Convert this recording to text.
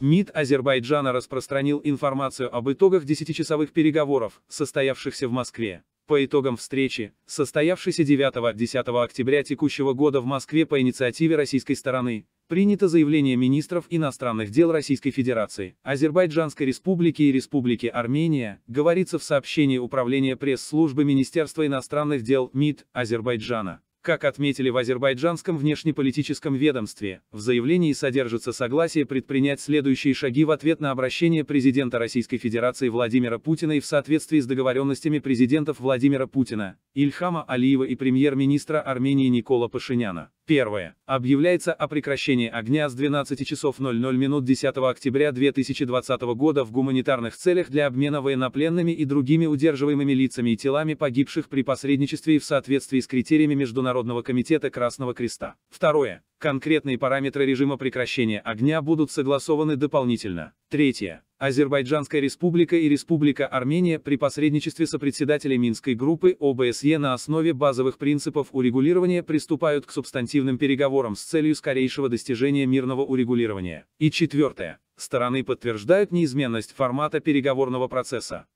МИД Азербайджана распространил информацию об итогах десятичасовых переговоров, состоявшихся в Москве. По итогам встречи, состоявшейся 9-10 октября текущего года в Москве по инициативе российской стороны, принято заявление министров иностранных дел Российской Федерации, Азербайджанской Республики и Республики Армения, говорится в сообщении Управления пресс-службы Министерства иностранных дел МИД Азербайджана. Как отметили в азербайджанском внешнеполитическом ведомстве, в заявлении содержится согласие предпринять следующие шаги в ответ на обращение президента Российской Федерации Владимира Путина и в соответствии с договоренностями президентов Владимира Путина, Ильхама Алиева и премьер-министра Армении Никола Пашиняна. Первое. Объявляется о прекращении огня с 12 часов 00 минут 10 октября 2020 года в гуманитарных целях для обмена военнопленными и другими удерживаемыми лицами и телами погибших при посредничестве и в соответствии с критериями Международного комитета Красного Креста. Второе. Конкретные параметры режима прекращения огня будут согласованы дополнительно. Третье. Азербайджанская республика и Республика Армения при посредничестве сопредседателя Минской группы ОБСЕ на основе базовых принципов урегулирования приступают к субстантивным переговорам с целью скорейшего достижения мирного урегулирования. И четвертое. Стороны подтверждают неизменность формата переговорного процесса.